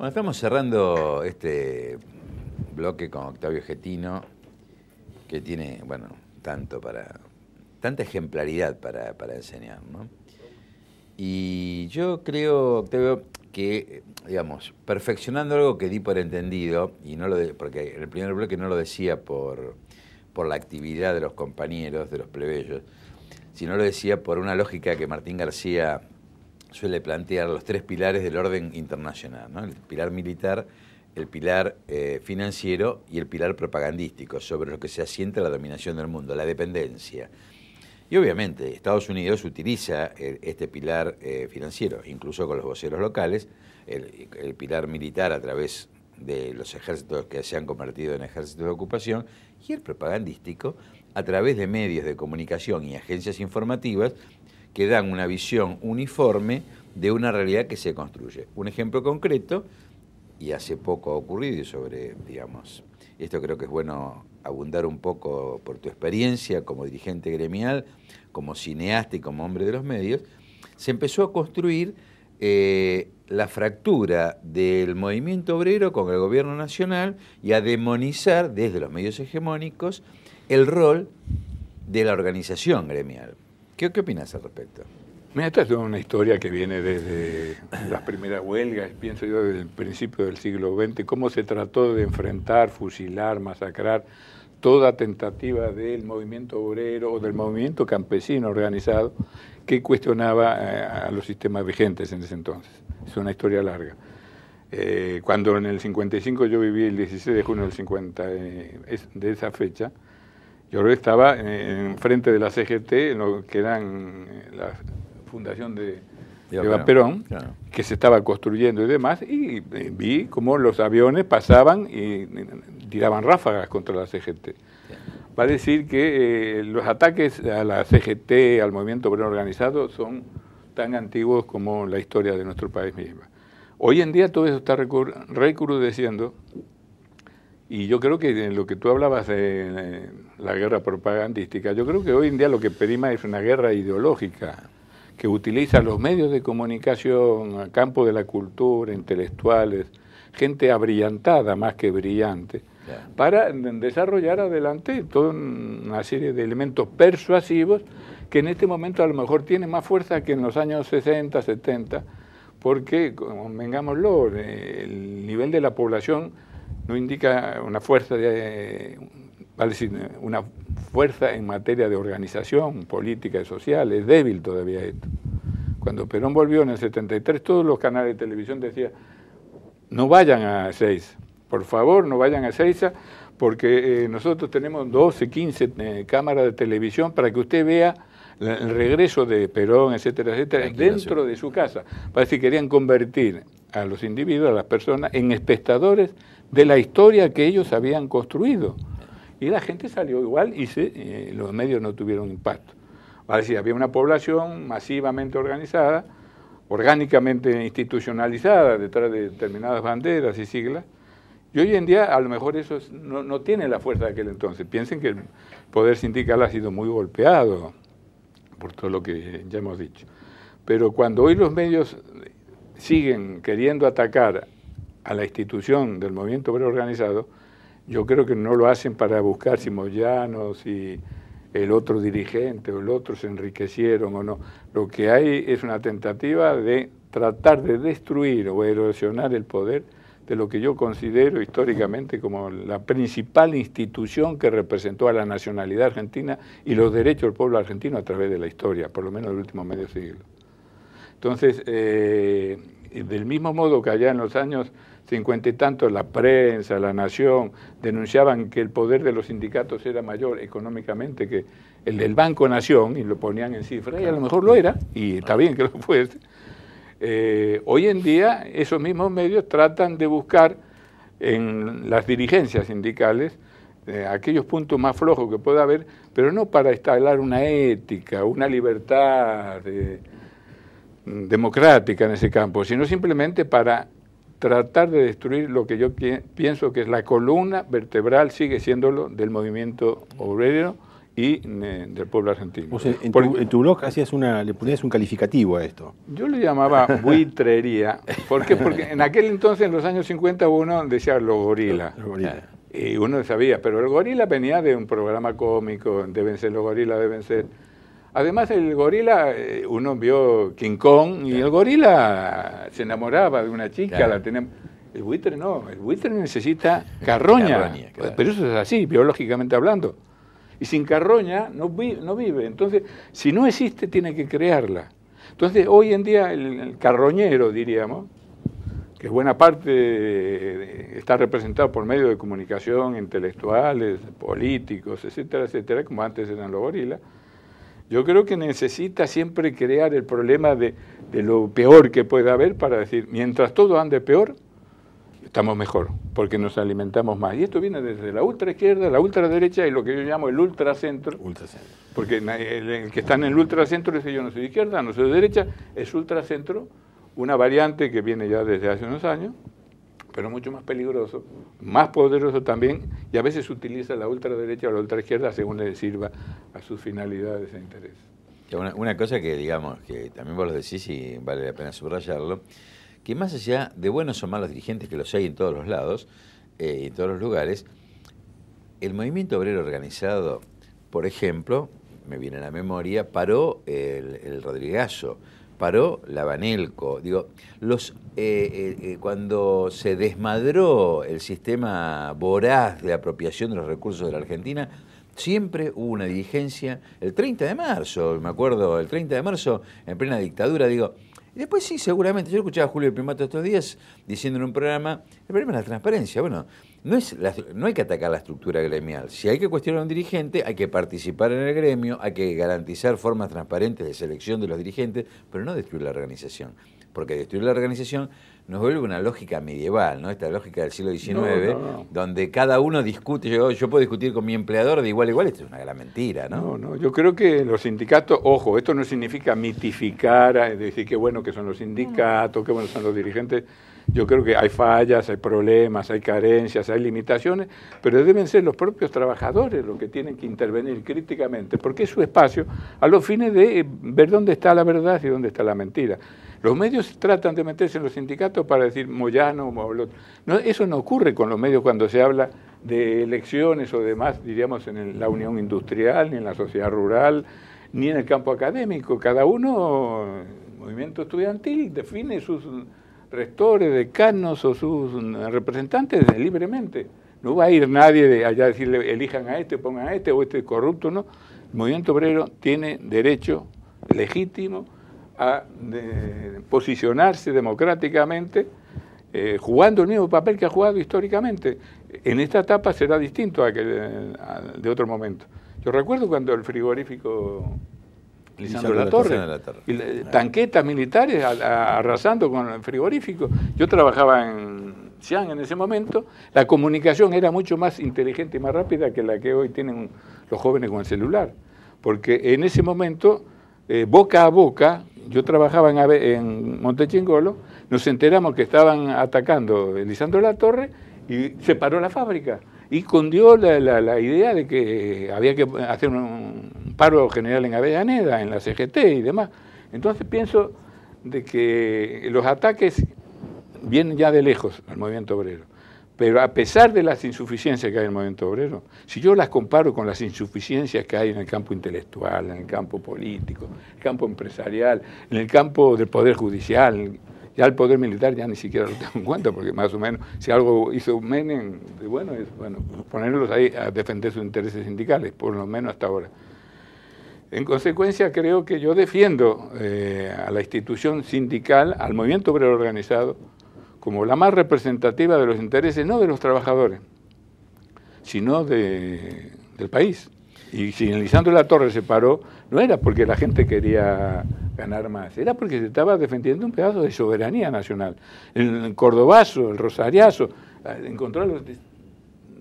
Bueno, estamos cerrando este bloque con Octavio Getino, que tiene, bueno, tanto para, tanta ejemplaridad para, para enseñar, ¿no? Y yo creo, Octavio, que, digamos, perfeccionando algo que di por entendido, y no lo porque en el primer bloque no lo decía por, por la actividad de los compañeros, de los plebeyos, sino lo decía por una lógica que Martín García suele plantear los tres pilares del orden internacional, ¿no? el pilar militar, el pilar eh, financiero y el pilar propagandístico, sobre lo que se asienta la dominación del mundo, la dependencia. Y obviamente Estados Unidos utiliza eh, este pilar eh, financiero, incluso con los voceros locales, el, el pilar militar a través de los ejércitos que se han convertido en ejércitos de ocupación y el propagandístico a través de medios de comunicación y agencias informativas que dan una visión uniforme de una realidad que se construye. Un ejemplo concreto, y hace poco ha ocurrido, y sobre, digamos, esto creo que es bueno abundar un poco por tu experiencia como dirigente gremial, como cineasta y como hombre de los medios, se empezó a construir eh, la fractura del movimiento obrero con el gobierno nacional y a demonizar desde los medios hegemónicos el rol de la organización gremial. ¿Qué, opinas al respecto? Mira, esta es una historia que viene desde las primeras huelgas, pienso yo, desde el principio del siglo XX, cómo se trató de enfrentar, fusilar, masacrar toda tentativa del movimiento obrero o del movimiento campesino organizado que cuestionaba eh, a los sistemas vigentes en ese entonces. Es una historia larga. Eh, cuando en el 55 yo viví el 16 de junio del 50, eh, de esa fecha, yo estaba en, frente de la CGT, lo que eran eh, la fundación de, Eva Perón, que se estaba construyendo y demás, y eh, vi cómo los aviones pasaban y eh, tiraban ráfagas contra la CGT. Va a decir que los ataques a la CGT, al movimiento obrero organizado, son tan antiguos como la historia de nuestro país misma. Hoy en día todo eso está recrudeciendo y yo creo que lo que tú hablabas de la guerra propagandística, yo creo que hoy en día lo que pedimos es una guerra ideológica que utiliza los medios de comunicación, a campo de la cultura, intelectuales, gente abrillantada más que brillante, para desarrollar adelante toda una serie de elementos persuasivos que en este momento a lo mejor tiene más fuerza que en los años 60, 70, porque, vengámoslo el nivel de la población no indica una fuerza de, una fuerza en materia de organización política y social, es débil todavía esto. Cuando Perón volvió en el 73, todos los canales de televisión decían, no vayan a Seiza, por favor, no vayan a Seiza, porque eh, nosotros tenemos 12, 15 eh, cámaras de televisión para que usted vea el regreso de Perón, etcétera, etcétera, dentro de su casa. para que querían convertir a los individuos, a las personas, en espectadores de la historia que ellos habían construido. Y la gente salió igual y eh, los medios no tuvieron impacto. Ahora decir, había una población masivamente organizada, orgánicamente institucionalizada detrás de determinadas banderas y siglas, y hoy en día a lo mejor eso no, no, tiene la fuerza de aquel entonces. Piensen que el poder sindical ha sido muy golpeado por todo lo que ya hemos dicho. Pero cuando hoy los medios siguen queriendo atacar a la institución del movimiento obrero organizado, yo creo que no lo hacen para buscar si Moyano, si el otro dirigente o el otro se enriquecieron o no. Lo que hay es una tentativa de tratar de destruir o erosionar el poder de lo que yo considero históricamente como la principal institución que representó a la nacionalidad argentina y los derechos del pueblo argentino a través de la historia, por lo menos del último medio siglo. Entonces, eh, del mismo modo que allá en los años cincuenta y tantos la prensa, la nación, denunciaban que el poder de los sindicatos era mayor económicamente que el del Banco Nación y lo ponían en cifras, y a lo mejor lo era, y está bien que lo fuese. Eh, hoy en día esos mismos medios tratan de buscar en las dirigencias sindicales eh, aquellos puntos más flojos que pueda haber, pero no para instalar una ética, una libertad democrática en ese campo, sino simplemente para tratar de destruir lo que yo pienso que es la columna vertebral, sigue siéndolo, del movimiento obrero y del pueblo argentino. en, tu, blog una, le ponías un calificativo a esto. Yo le llamaba buitrería. ¿Por Porque en aquel entonces, en los años 50, uno decía los gorilas. Y uno sabía, pero el gorila venía de un programa cómico, deben ser los gorilas, deben ser... Además, el gorila, eh, uno vio King Kong y el gorila se enamoraba de una chica, la tenemos. El buitre no, el buitre necesita carroña. Pero eso es así, biológicamente hablando. Y sin carroña no, no vive. Entonces, si no existe, tiene que crearla. Entonces, hoy en día, el, carroñero, diríamos, que buena parte está representado por medio de comunicación, intelectuales, políticos, etcétera, etcétera, como antes eran los gorilas, yo creo que necesita siempre crear el problema de, lo peor que pueda haber para decir, mientras todo ande peor, estamos mejor, porque nos alimentamos más. Y esto viene desde la ultra izquierda, la ultra derecha y lo que yo llamo el ultracentro. Ultracentro. Porque el que está en el ultracentro dice yo no soy de izquierda, no soy de derecha, es ultracentro, una variante que viene ya desde hace unos años, pero mucho más peligroso, más poderoso también, y a veces utiliza la ultraderecha o la ultraizquierda según le sirva a sus finalidades e intereses. Una, cosa que, digamos, que también vos lo decís y vale la pena subrayarlo, que más allá de buenos o malos dirigentes, que los hay en todos los lados, y eh, en todos los lugares, el movimiento obrero organizado, por ejemplo, me viene a la memoria, paró el, el Rodrigazo, paró la Banelco. Digo, los, eh, eh, eh, cuando se desmadró el sistema voraz de apropiación de los recursos de la Argentina, siempre hubo una diligencia. El 30 de marzo, me acuerdo, el 30 de marzo, en plena dictadura, digo. Después sí, seguramente. Yo escuchaba a Julio Primato estos días diciendo en un programa, el problema es la transparencia. Bueno, no, no hay que atacar la estructura gremial. Si hay que cuestionar a un dirigente, hay que participar en el gremio, hay que garantizar formas transparentes de selección de los dirigentes, pero no destruir la organización. Porque destruir la organización nos vuelve una lógica medieval, ¿no? Esta lógica del siglo XIX, donde cada uno discute, yo, puedo discutir con mi empleador de igual a igual, esto es una gran mentira, ¿no? No, yo creo que los sindicatos, ojo, esto no significa mitificar, decir qué bueno que son los sindicatos, qué bueno son los dirigentes, yo creo que hay fallas, hay problemas, hay carencias, hay limitaciones, pero deben ser los propios trabajadores los que tienen que intervenir críticamente, porque es su espacio a los fines de eh, ver dónde está la verdad y dónde está la mentira. Los medios tratan de meterse en los sindicatos para decir Moyano o No, eso no ocurre con los medios cuando se habla de elecciones o demás, diríamos, en la Unión Industrial, ni en la sociedad rural, ni en el campo académico. Cada uno, movimiento estudiantil, define sus rectores, decanos o sus representantes libremente. No va a ir nadie de allá a decirle elijan a este, pongan a este o este es corrupto, no. El movimiento obrero tiene derecho legítimo a eh, posicionarse democráticamente eh, jugando el mismo papel que ha jugado históricamente. En esta etapa será distinto a que eh, de otro momento. Yo recuerdo cuando el frigorífico Lisandro, la, Torre. Tanquetas militares arrasando con el frigorífico. Yo trabajaba en Xi'an en ese momento. La comunicación era mucho más inteligente y más rápida que la que hoy tienen los jóvenes con el celular. Porque en ese momento, eh, boca a boca, yo trabajaba en, en Montechingolo, nos enteramos que estaban atacando Lisandro La Torre y se paró la fábrica. Y condió la idea de que había que hacer un, paro general en Avellaneda, en la CGT y demás. Entonces pienso de que los ataques vienen ya de lejos al movimiento obrero. Pero a pesar de las insuficiencias que hay en el movimiento obrero, si yo las comparo con las insuficiencias que hay en el campo intelectual, en el campo político, en el campo empresarial, en el campo del poder judicial, ya el poder militar ya ni siquiera lo tengo en cuenta, porque más o menos si algo hizo Menem, bueno, es bueno, ponerlos ahí a defender sus intereses sindicales, por lo menos hasta ahora. En consecuencia, creo que yo defiendo eh, a la institución sindical, al movimiento obrero organizado, como la más representativa de los intereses, no de los trabajadores, sino del país. Y si Lisandro La Torre se paró, no era porque la gente quería ganar más, era porque se estaba defendiendo un pedazo de soberanía nacional. El cordobazo, el rosariazo, encontró a los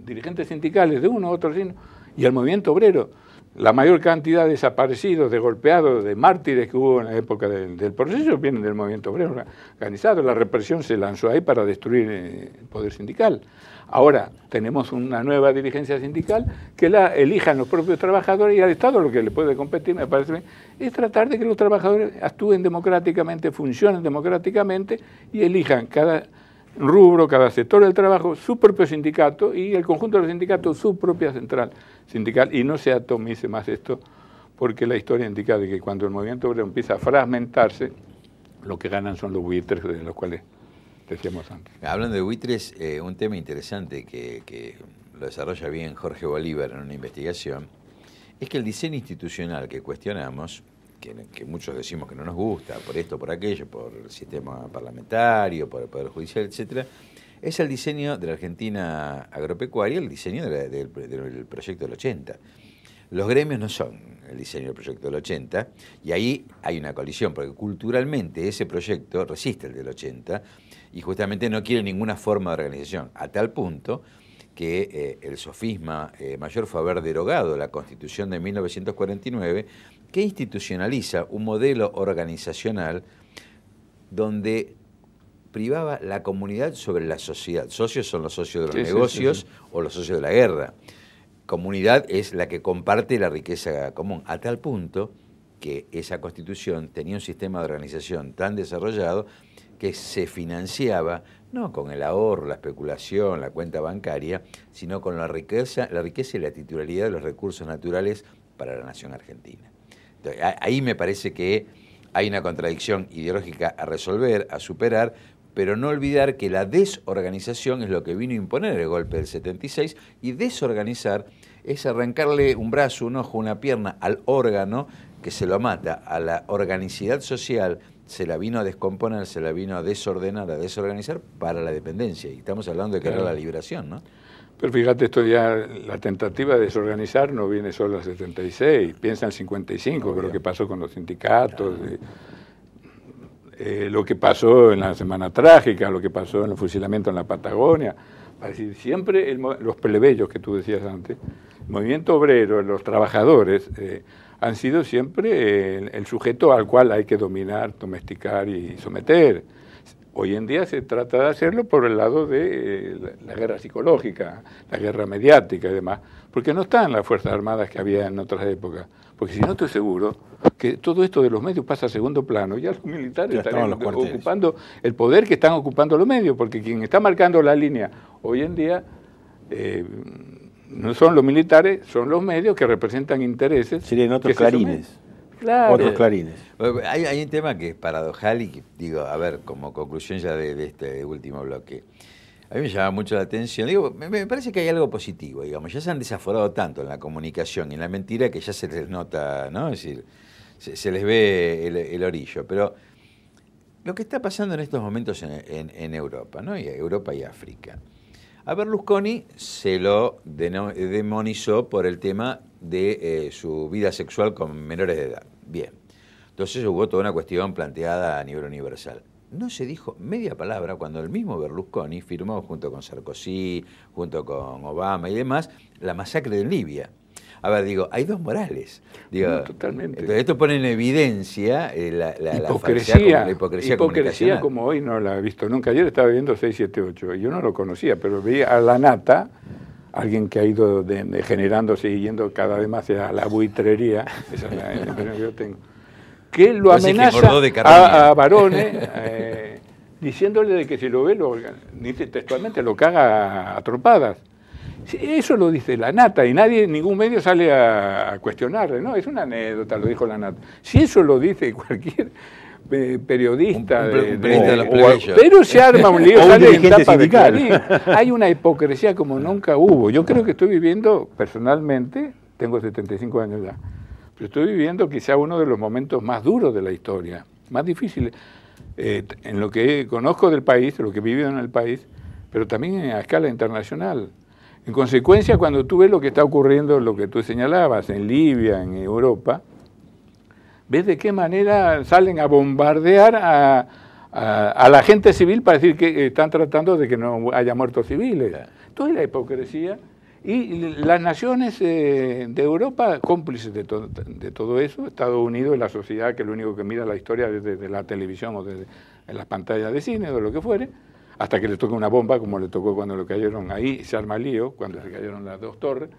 dirigentes sindicales de uno u otro sino, y al movimiento obrero. La mayor cantidad de desaparecidos, de golpeados, de mártires que hubo en la época del, proceso vienen del movimiento obrero organizado. La represión se lanzó ahí para destruir eh, el poder sindical. Ahora tenemos una nueva dirigencia sindical que la elijan los propios trabajadores y al Estado lo que le puede competir, me parece es tratar de que los trabajadores actúen democráticamente, funcionen democráticamente y elijan cada rubro, cada sector del trabajo, su propio sindicato y el conjunto de los sindicatos, su propia central sindical. Y no se atomice más esto, porque la historia indica de que cuando el movimiento obrero empieza a fragmentarse, lo que ganan son los buitres de los cuales decíamos antes. Hablando de buitres, eh, un tema interesante que, que lo desarrolla bien Jorge Bolívar en una investigación, es que el diseño institucional que cuestionamos que, muchos decimos que no nos gusta, por esto, por aquello, por el sistema parlamentario, por el Poder Judicial, etcétera, es el diseño de la Argentina agropecuaria, el diseño del proyecto del 80. Los gremios no son el diseño del proyecto del 80, y ahí hay una colisión, porque culturalmente ese proyecto resiste el del 80 y justamente no quiere ninguna forma de organización, a tal punto que eh, el sofisma eh, mayor fue haber derogado la constitución de 1949 que institucionaliza un modelo organizacional donde privaba la comunidad sobre la sociedad. Socios son los socios de los negocios o los socios de la guerra. Comunidad es la que comparte la riqueza común, a tal punto que esa constitución tenía un sistema de organización tan desarrollado que se financiaba no con el ahorro, la especulación, la cuenta bancaria, sino con la riqueza, la riqueza y la titularidad de los recursos naturales para la nación argentina. Ahí me parece que hay una contradicción ideológica a resolver, a superar, pero no olvidar que la desorganización es lo que vino a imponer el golpe del 76 y desorganizar es arrancarle un brazo, un ojo, una pierna al órgano que se lo mata, a la organicidad social se la vino a descomponer, se la vino a desordenar, a desorganizar para la dependencia. Y estamos hablando de que la liberación, ¿no? Pero fíjate, esto ya, la tentativa de desorganizar no viene solo al 76, piensa en 55, lo que pasó con los sindicatos, eh, eh, lo que pasó en la Semana Trágica, lo que pasó en el fusilamiento en la Patagonia. siempre los plebeyos que tú decías antes, el movimiento obrero, los trabajadores, eh, han sido siempre el, sujeto al cual hay que dominar, domesticar y someter. Hoy en día se trata de hacerlo por el lado de eh, la, guerra psicológica, la guerra mediática y demás, porque no están las Fuerzas Armadas que había en otras épocas. Porque si no estoy seguro que todo esto de los medios pasa a segundo plano, ya los militares están ocupando el poder que están ocupando los medios, porque quien está marcando la línea hoy en día eh, no son los militares, son los medios que representan intereses. Serían otros clarines otros eh, clarines. Hay, un tema que es paradojal y que, digo, a ver, como conclusión ya de, este último bloque. A mí me llama mucho la atención. Digo, me, parece que hay algo positivo, digamos. Ya se han desaforado tanto en la comunicación y en la mentira que ya se les nota, ¿no? Es decir, se, les ve el, orillo. Pero lo que está pasando en estos momentos en, Europa, ¿no? Y Europa y África. A Berlusconi se lo demonizó por el tema de eh, su vida sexual con menores de edad. Bien, entonces hubo toda una cuestión planteada a nivel universal. No se dijo media palabra cuando el mismo Berlusconi firmó junto con Sarkozy, junto con Obama y demás, la masacre de Libia. Ahora digo, hay dos morales. totalmente. Entonces esto pone en evidencia eh, la, hipocresía, la, hipocresía, como hoy no la he visto nunca. Ayer estaba viendo 678 y yo no lo conocía, pero veía a la nata alguien que ha ido degenerándose y yendo cada vez más hacia la buitrería, esa es la impresión que yo tengo, que lo pues amenaza a, varones, eh, diciéndole de que si lo ve, lo, dice textualmente, lo caga a trompadas. Eso lo dice la nata y nadie, ningún medio sale a, a cuestionarle, ¿no? Es una anécdota, lo dijo la nata. Si eso lo dice cualquier periodista, pero se arma un lío, Hay una hipocresía como nunca hubo. Yo creo que estoy viviendo personalmente, tengo 75 años ya, pero estoy viviendo quizá uno de los momentos más duros de la historia, más difíciles. Eh, en lo que conozco del país, lo que he vivido en el país, pero también a escala internacional. En consecuencia, cuando tú ves lo que está ocurriendo, lo que tú señalabas, en Libia, en Europa, ¿Ves de qué manera salen a bombardear a, la gente civil para decir que eh, están tratando de que no haya muertos civiles? es la hipocresía. Y las naciones eh, de Europa, cómplices de, todo eso, Estados Unidos es la sociedad que lo único que mira la historia desde, la televisión o desde en las pantallas de cine o lo que fuere, hasta que le toque una bomba, como le tocó cuando le cayeron ahí, se arma lío, cuando se cayeron las dos torres.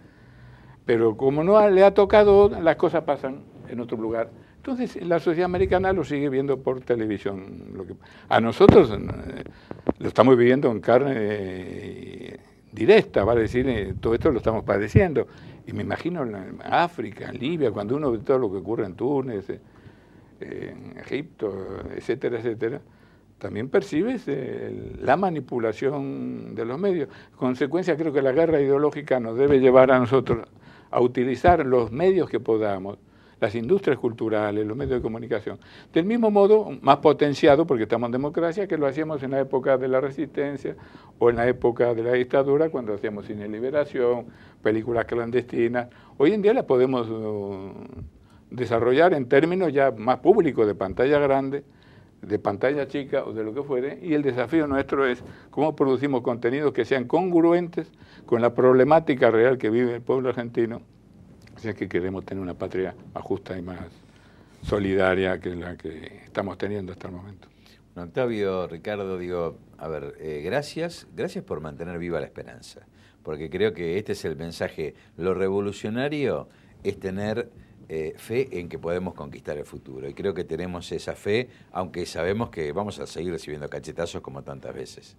Pero como no le ha tocado, las cosas pasan en otro lugar. Entonces, la sociedad americana lo sigue viendo por televisión. Lo que, a nosotros eh, lo estamos viviendo en carne eh, directa, va a decir, eh, todo esto lo estamos padeciendo. Y me imagino en África, en Libia, cuando uno ve todo lo que ocurre en Túnez, en Egipto, etcétera, etcétera, también percibes la manipulación de los medios. consecuencia, creo que la guerra ideológica nos debe llevar a nosotros a utilizar los medios que podamos las industrias culturales, los medios de comunicación. Del mismo modo, más potenciado, porque estamos en democracia, que lo hacíamos en la época de la resistencia o en la época de la dictadura, cuando hacíamos cine liberación, películas clandestinas. Hoy en día las podemos uh, desarrollar en términos ya más públicos, de pantalla grande, de pantalla chica o de lo que fuere, y el desafío nuestro es cómo producimos contenidos que sean congruentes con la problemática real que vive el pueblo argentino si es que queremos tener una patria más justa y más solidaria que la que estamos teniendo hasta el momento. Bueno, Octavio, Ricardo, digo, a ver, eh, gracias, gracias por mantener viva la esperanza, porque creo que este es el mensaje. Lo revolucionario es tener eh, fe en que podemos conquistar el futuro, y creo que tenemos esa fe, aunque sabemos que vamos a seguir recibiendo cachetazos como tantas veces.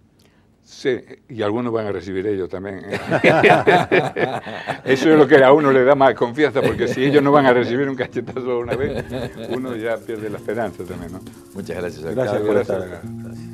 Sí, y algunos van a recibir ellos también. ¿eh? Eso es lo que a uno le da más confianza, porque si ellos no van a recibir un cachetazo una vez, uno ya pierde la esperanza también. Muchas gracias. Gracias por estar